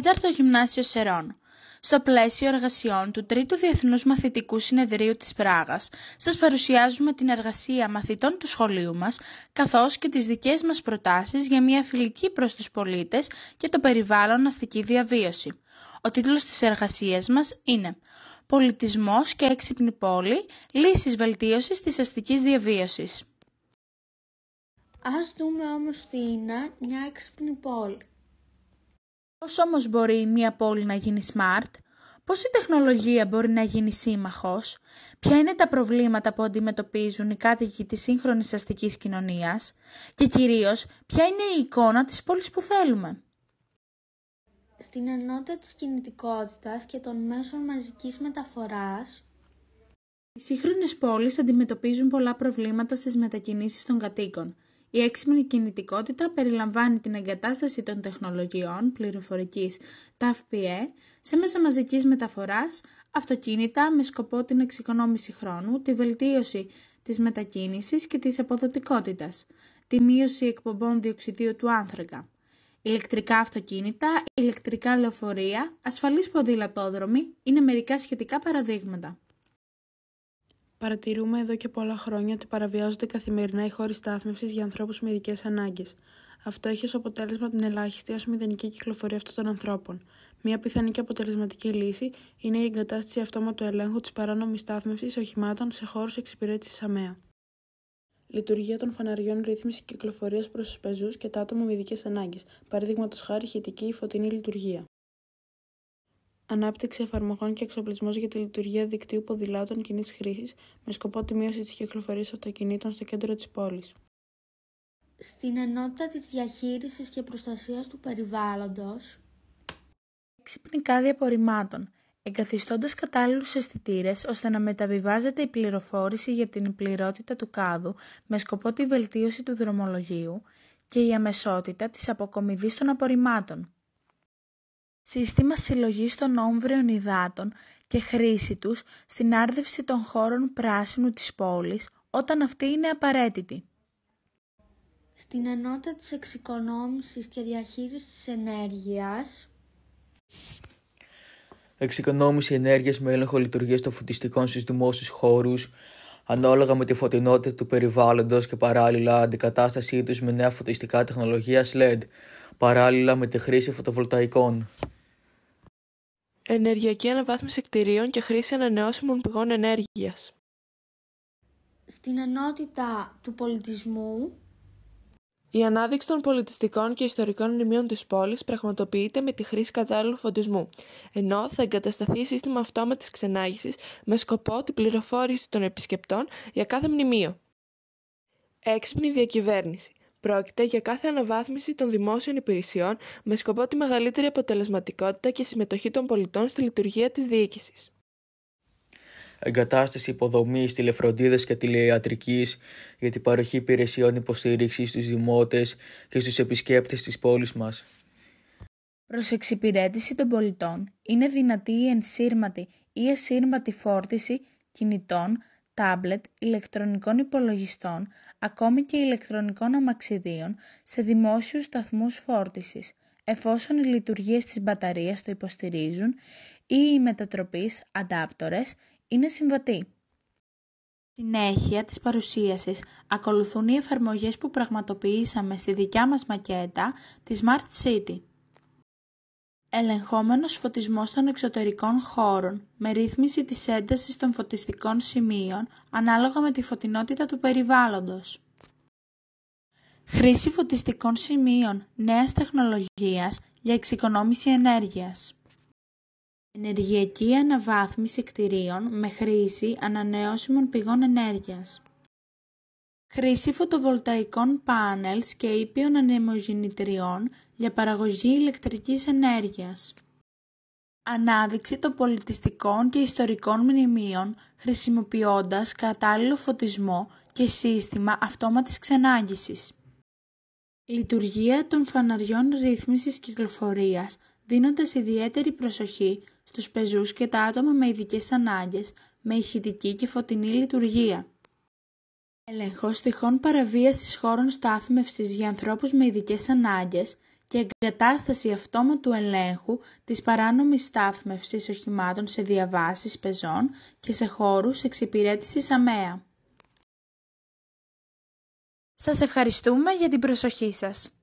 τέταρτο γυμνάσιο Σερών. Στο πλαίσιο εργασιών του Τρίτου Διεθνούς Μαθητικού Συνεδρίου της Πράγας, σας παρουσιάζουμε την εργασία μαθητών του σχολείου μας, καθώς και τις δικές μας προτάσεις για μια φιλική προς τους πολίτες και το περιβάλλον αστική διαβίωση. Ο τίτλος της εργασίας μας είναι «Πολιτισμός και έξυπνη πόλη – λύσεις βελτίωσης της αστικής διαβίωσης». Ας δούμε όμως τι είναι μια έξυπνη πόλη. Πώς όμως μπορεί μία πόλη να γίνει smart, πώς η τεχνολογία μπορεί να γίνει σύμμαχος, ποια είναι τα προβλήματα που αντιμετωπίζουν οι κάτοικοι της σύγχρονης αστικής κοινωνίας και κυρίως ποια είναι η εικόνα της πόλης που θέλουμε. Στην ενότητα της κινητικότητας και των μέσων μαζικής μεταφοράς, οι σύγχρονες πόλεις αντιμετωπίζουν πολλά προβλήματα στις μετακινήσεις των κατοίκων, η έξυπνη κινητικότητα περιλαμβάνει την εγκατάσταση των τεχνολογιών πληροφορικής TAFPE σε μέσα μαζικής μεταφοράς, αυτοκίνητα με σκοπό την εξοικονόμηση χρόνου, τη βελτίωση της μετακίνησης και της αποδοτικότητας, τη μείωση εκπομπών διοξιδίου του άνθρακα, ηλεκτρικά αυτοκίνητα, ηλεκτρικά λεωφορεία, ασφαλείς ποδηλατόδρομοι είναι μερικά σχετικά παραδείγματα. Παρατηρούμε εδώ και πολλά χρόνια ότι παραβιάζονται καθημερινά οι χώροι στάθμευσης για ανθρώπους με ειδικές ανάγκες. Αυτό έχει ως αποτέλεσμα την ελάχιστη ω μηδενική κυκλοφορία αυτών των ανθρώπων. Μία πιθανή και αποτελεσματική λύση είναι η εγκατάσταση αυτόματου ελέγχου της παράνομης στάθμευσης οχημάτων σε χώρους εξυπηρέτησης ΑΜΕΑ. Λειτουργία των φαναριών ρύθμισης κυκλοφορίας προς τους πεζούς και τα άτομα με ειδικές ανάγκες, παραδείγματος χάρη χητική ή φωτεινή λειτουργία ανάπτυξη εφαρμογών και εξοπλισμός για τη λειτουργία δικτύου ποδηλάτων κοινής χρήσης με σκοπό τη μείωση της κυκλοφορίας αυτοκινήτων στο κέντρο της πόλης. Στην ενότητα της διαχείρισης και προστασίας του περιβάλλοντος. Έξυπνη κάδη απορριμμάτων, εγκαθιστώντας κατάλληλους αισθητήρες ώστε να μεταβιβάζεται η πληροφόρηση για την πληρότητα του κάδου με σκοπό τη βελτίωση του δρομολογίου και η αμεσότητα της αποκομιδής των απορριμμάτων σύστημα συλλογής των όμβριων υδάτων και χρήση τους στην άρδευση των χώρων πράσινου της πόλης όταν αυτή είναι απαραίτητη. Στην ενότητα της εξοικονόμησης και διαχείρισης ενέργειας Εξοικονόμηση ενέργειας με έλεγχο λειτουργίας των φωτιστικών στις δημόσιους χώρους ανάλογα με τη φωτεινότητα του περιβάλλοντος και παράλληλα αντικατάστασή τους με νέα φωτιστικά τεχνολογία LED ε παράλληλα με τη χρήση φωτοβολταϊκών ενεργειακή αναβάθμιση κτηρίων και χρήση ανανεώσιμων πηγών ενέργειας. Στην ενότητα του πολιτισμού, η ανάδειξη των πολιτιστικών και ιστορικών μνημείων της πόλης πραγματοποιείται με τη χρήση κατάλληλου φωτισμού, ενώ θα εγκατασταθεί σύστημα αυτόματης ξενάγησης με σκοπό την πληροφόρηση των επισκεπτών για κάθε μνημείο. Έξυπνη διακυβέρνηση. Πρόκειται για κάθε αναβάθμιση των δημόσιων υπηρεσιών με σκοπό τη μεγαλύτερη αποτελεσματικότητα και συμμετοχή των πολιτών στη λειτουργία της διοίκησης. Εγκατάσταση υποδομής, τηλεφροντίδα και τηλεατρικής για την παροχή υπηρεσιών υποστήριξης στους δημότες και στους επισκέπτες της πόλης μας. Προς εξυπηρέτηση των πολιτών είναι δυνατή η ενσύρματη ή ασύρματη φόρτιση κινητών τάμπλετ, ηλεκτρονικών υπολογιστών, ακόμη και ηλεκτρονικών αμαξιδίων σε δημόσιους σταθμούς φόρτισης, εφόσον οι λειτουργίες της μπαταρίας το υποστηρίζουν ή οι μετατροπείς αντάπτορες είναι συμβατοί. Συνέχεια της παρουσίασης ακολουθούν οι εφαρμογές που πραγματοποιήσαμε στη δικιά μας μακέτα της Smart City ελεγχόμενος φωτισμός των εξωτερικών χώρων, με ρύθμιση της έντασης των φωτιστικών σημείων ανάλογα με τη φωτεινότητα του περιβάλλοντος. Χρήση φωτιστικών σημείων νέας τεχνολογίας για εξοικονόμηση ενέργειας. Ενεργειακή αναβάθμιση κτηρίων με χρήση ανανεώσιμων πηγών ενέργειας. Χρήση φωτοβολταϊκών πάνελς και ήπιων ανεμογεννητριών για παραγωγή ηλεκτρικής ενέργειας. Ανάδειξη των πολιτιστικών και ιστορικών μνημείων χρησιμοποιώντας κατάλληλο φωτισμό και σύστημα αυτόματης ξενάγησης. Λειτουργία των φαναριών ρύθμισης κυκλοφορίας δίνοντας ιδιαίτερη προσοχή στους πεζούς και τα άτομα με ειδικές ανάγκες με ηχητική και φωτεινή λειτουργία έλεγχος τυχόν παραβίασης χώρων στάθμευσης για ανθρώπους με ειδικές ανάγκες και εγκατάσταση αυτόματου ελέγχου της παράνομης στάθμευσης οχημάτων σε διαβάσεις πεζών και σε χώρους εξυπηρέτησης αμαία. Σας ευχαριστούμε για την προσοχή σας.